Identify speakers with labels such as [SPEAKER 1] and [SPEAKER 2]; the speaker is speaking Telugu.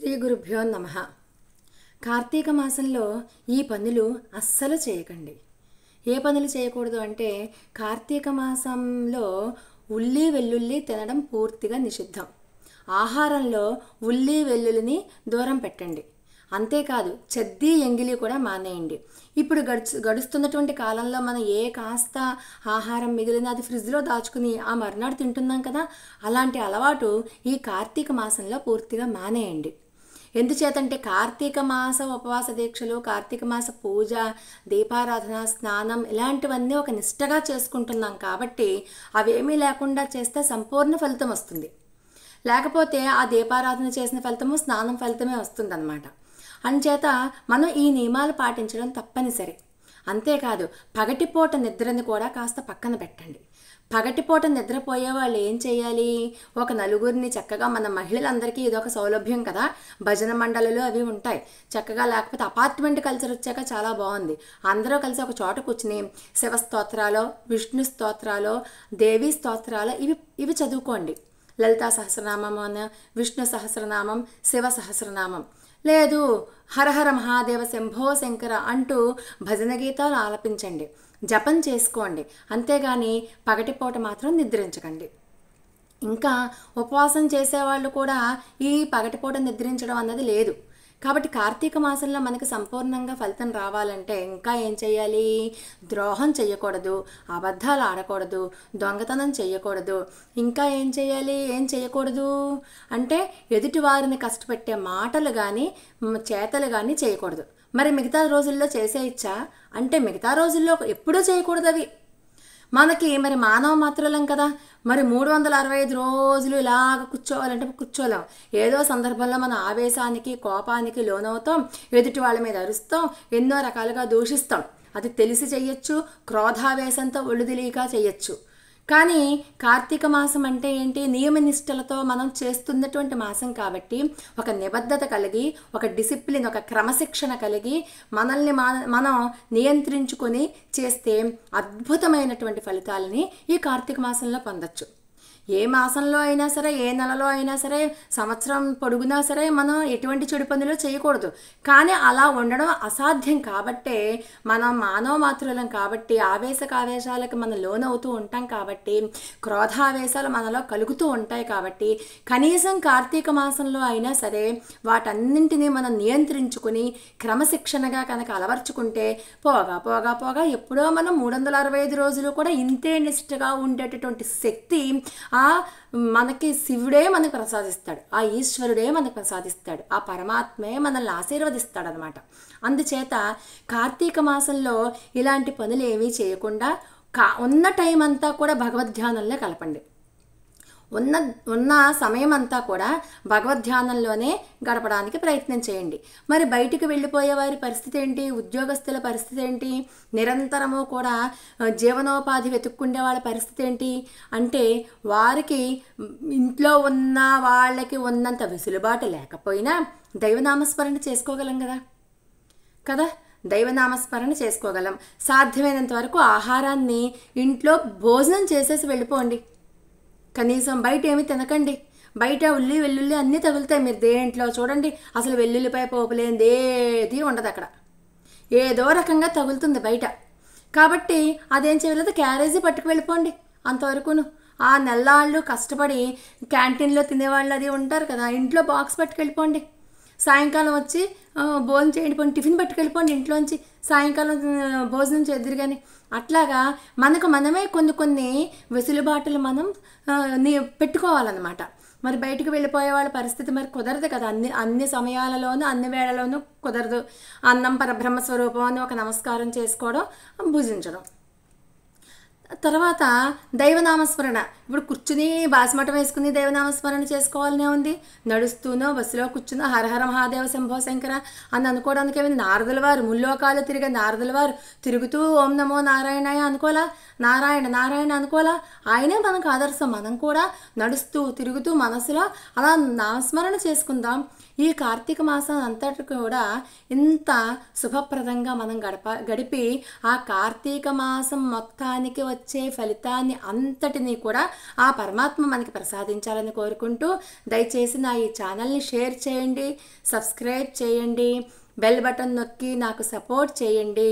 [SPEAKER 1] శ్రీ గురుభ్యో నమ కార్తీక మాసంలో ఈ పనులు అస్సలు చేయకండి ఏ పనులు చేయకూడదు అంటే కార్తీక మాసంలో ఉల్లి వెల్లుల్లి తినడం పూర్తిగా నిషిద్ధం ఆహారంలో ఉల్లి వెల్లుల్లిని దూరం పెట్టండి అంతేకాదు చెద్దీ ఎంగిలి కూడా మానేయండి ఇప్పుడు గడుచు గడుస్తున్నటువంటి కాలంలో మనం ఏ కాస్త ఆహారం మిగిలిన అది ఫ్రిడ్జ్లో దాచుకుని ఆ మర్నాడు తింటున్నాం కదా అలాంటి అలవాటు ఈ కార్తీక మాసంలో పూర్తిగా మానేయండి ఎందుచేతంటే కార్తీక మాస ఉపవాస దీక్షలు కార్తీక మాస పూజ దీపారాధన స్నానం ఇలాంటివన్నీ ఒక నిష్టగా చేసుకుంటున్నాం కాబట్టి అవేమీ లేకుండా చేస్తే సంపూర్ణ ఫలితం వస్తుంది లేకపోతే ఆ దీపారాధన చేసిన ఫలితము స్నానం ఫలితమే వస్తుందన్నమాట అంచేత మనం ఈ నియమాలు పాటించడం తప్పనిసరి అంతేకాదు పగటిపూట నిద్రని కూడా కాస్త పక్కన పెట్టండి పగటిపూట నిద్రపోయే వాళ్ళు ఏం చేయాలి ఒక నలుగురిని చక్కగా మన మహిళలందరికీ ఇదొక సౌలభ్యం కదా భజన మండలిలో అవి ఉంటాయి చక్కగా లేకపోతే అపార్ట్మెంట్ కల్చర్ వచ్చాక చాలా బాగుంది అందరూ కలిసి ఒక చోట కూర్చుని శివ స్తోత్రాలు విష్ణు స్తోత్రాలు దేవీ స్తోత్రాలు ఇవి ఇవి చదువుకోండి లలితా సహస్రనామం విష్ణు సహస్రనామం శివ సహస్రనామం లేదు హరహర మహాదేవ శంభో శంకర అంటూ భజన గీతాలు ఆలపించండి జపం చేసుకోండి అంతేగాని పగటిపూట మాత్రం నిద్రించకండి ఇంకా ఉపవాసం చేసేవాళ్ళు కూడా ఈ పగటిపూట నిద్రించడం అన్నది లేదు కాబట్టి కార్తీక మాసంలో మనకి సంపూర్ణంగా ఫలితం రావాలంటే ఇంకా ఏం చేయాలి ద్రోహం చేయకూడదు అబద్ధాలు ఆడకూడదు దొంగతనం చేయకూడదు ఇంకా ఏం చేయాలి ఏం చేయకూడదు అంటే ఎదుటి వారిని కష్టపెట్టే మాటలు కానీ చేతలు కానీ చేయకూడదు మరి మిగతా రోజుల్లో చేసే ఇచ్చా అంటే మిగతా రోజుల్లో ఎప్పుడూ చేయకూడదు అవి మనకి మరి మానవ మాత్రలం కదా మరి మూడు వందల అరవై ఐదు రోజులు ఇలాగ కూర్చోవాలంటే కూర్చోలేం ఏదో సందర్భంలో మన ఆవేశానికి కోపానికి లోనవుతాం ఎదుటి వాళ్ళ మీద అరుస్తాం ఎన్నో రకాలుగా దూషిస్తాం అది తెలిసి చేయొచ్చు క్రోధావేశంతో ఒళ్ళుదిలీగా చేయొచ్చు కానీ కార్తీక మాసం అంటే ఏంటి నియమనిష్టలతో మనం చేస్తున్నటువంటి మాసం కాబట్టి ఒక నిబద్ధత కలిగి ఒక డిసిప్లిన్ ఒక క్రమశిక్షణ కలిగి మనల్ని మనం నియంత్రించుకొని చేస్తే అద్భుతమైనటువంటి ఫలితాలని ఈ కార్తీక మాసంలో పొందొచ్చు ఏ మాసంలో అయినా సరే ఏ నెలలో అయినా సరే సంవత్సరం పొడుగునా సరే మనం ఎటువంటి చెడు పనులు చేయకూడదు కానీ అలా ఉండడం అసాధ్యం కాబట్టే మనం మానవ మాతృలం కాబట్టి ఆవేశకావేశాలకు మనం లోనవుతూ ఉంటాం కాబట్టి క్రోధావేశాలు మనలో కలుగుతూ ఉంటాయి కాబట్టి కనీసం కార్తీక మాసంలో అయినా సరే వాటన్నింటినీ మనం నియంత్రించుకుని క్రమశిక్షణగా కనుక అలవర్చుకుంటే పోగా పోగా పోగా ఎప్పుడో మనం మూడు వందల అరవై ఐదు రోజులు కూడా ఇంతే నిష్ఠగా ఉండేటటువంటి శక్తి ఆ మనకి శివుడే మనకు ప్రసాదిస్తాడు ఆ ఈశ్వరుడే మనకు ప్రసాదిస్తాడు ఆ పరమాత్మే మనల్ని ఆశీర్వదిస్తాడు అనమాట అందుచేత కార్తీక మాసంలో ఇలాంటి పనులు ఏమీ చేయకుండా కా ఉన్న టైం అంతా కూడా భగవద్ధ్యానంలో కలపండి ఉన్న ఉన్న సమయం అంతా కూడా భగవద్ధ్యానంలోనే గడపడానికి ప్రయత్నం చేయండి మరి బయటికి వెళ్ళిపోయే వారి పరిస్థితి ఏంటి ఉద్యోగస్తుల పరిస్థితి ఏంటి నిరంతరము కూడా జీవనోపాధి వెతుక్కుండే వాళ్ళ పరిస్థితి ఏంటి అంటే వారికి ఇంట్లో ఉన్న వాళ్ళకి ఉన్నంత వెసులుబాటు లేకపోయినా దైవనామస్మరణ చేసుకోగలం కదా కదా దైవనామస్మరణ చేసుకోగలం సాధ్యమైనంత వరకు ఆహారాన్ని ఇంట్లో భోజనం చేసేసి వెళ్ళిపోండి కనీసం బయట ఏమి తినకండి బయట ఉల్లి వెల్లుల్లి అన్నీ తగులుతాయి మీరు దేంట్లో చూడండి అసలు వెల్లుల్లిపై పోపలేని ఏది ఉండదు అక్కడ ఏదో రకంగా తగులుతుంది బయట కాబట్టి అదేం చేయలేదు క్యారేజీ పట్టుకు వెళ్ళిపోండి అంతవరకును ఆ నెల్లాళ్ళు కష్టపడి క్యాంటీన్లో తినేవాళ్ళు అది ఉంటారు కదా ఇంట్లో బాక్స్ పట్టుకెళ్ళిపోండి సాయంకాలం వచ్చి భోజనం చేయండి పోండి టిఫిన్ పట్టుకెళ్ళిపోండి ఇంట్లోంచి సాయంకాలం భోజనం చేద్దరు కానీ అట్లాగా మనకు మనమే కొన్ని కొన్ని వెసులుబాటులు మనం పెట్టుకోవాలన్నమాట మరి బయటకు వెళ్ళిపోయే వాళ్ళ పరిస్థితి మరి కుదరదు కదా అన్ని అన్ని సమయాలలోనూ అన్ని వేళలోనూ కుదరదు అన్నం పరబ్రహ్మ స్వరూపం అని ఒక నమస్కారం చేసుకోవడం భుజించడం తర్వాత దైవనామస్మరణ ఇప్పుడు కూర్చుని బాసుమటం వేసుకుని దైవనామస్మరణ చేసుకోవాలనే ఉంది నడుస్తూనో బస్సులో కూర్చునో హరహర మహాదేవ శంభో శంకర అని అనుకోవడానికి ఏమైంది నారదుల వారు ముల్లోకాలు తిరిగే నారదుల వారు తిరుగుతూ ఓం నమో నారాయణాయ అనుకోలా నారాయణ నారాయణ అనుకోలా ఆయనే మనకు ఆదర్శం మనం కూడా నడుస్తూ తిరుగుతూ మనసులో అలా నామస్మరణ చేసుకుందాం ఈ కార్తీక మాసం అంతటి కూడా ఇంత శుభప్రదంగా మనం గడప గడిపి ఆ కార్తీక మాసం మొత్తానికి వచ్చే ఫలితాన్ని అంతటినీ కూడా ఆ పరమాత్మ మనకి ప్రసాదించాలని కోరుకుంటూ దయచేసి నా ఈ ఛానల్ని షేర్ చేయండి సబ్స్క్రైబ్ చేయండి బెల్ బటన్ నొక్కి నాకు సపోర్ట్ చేయండి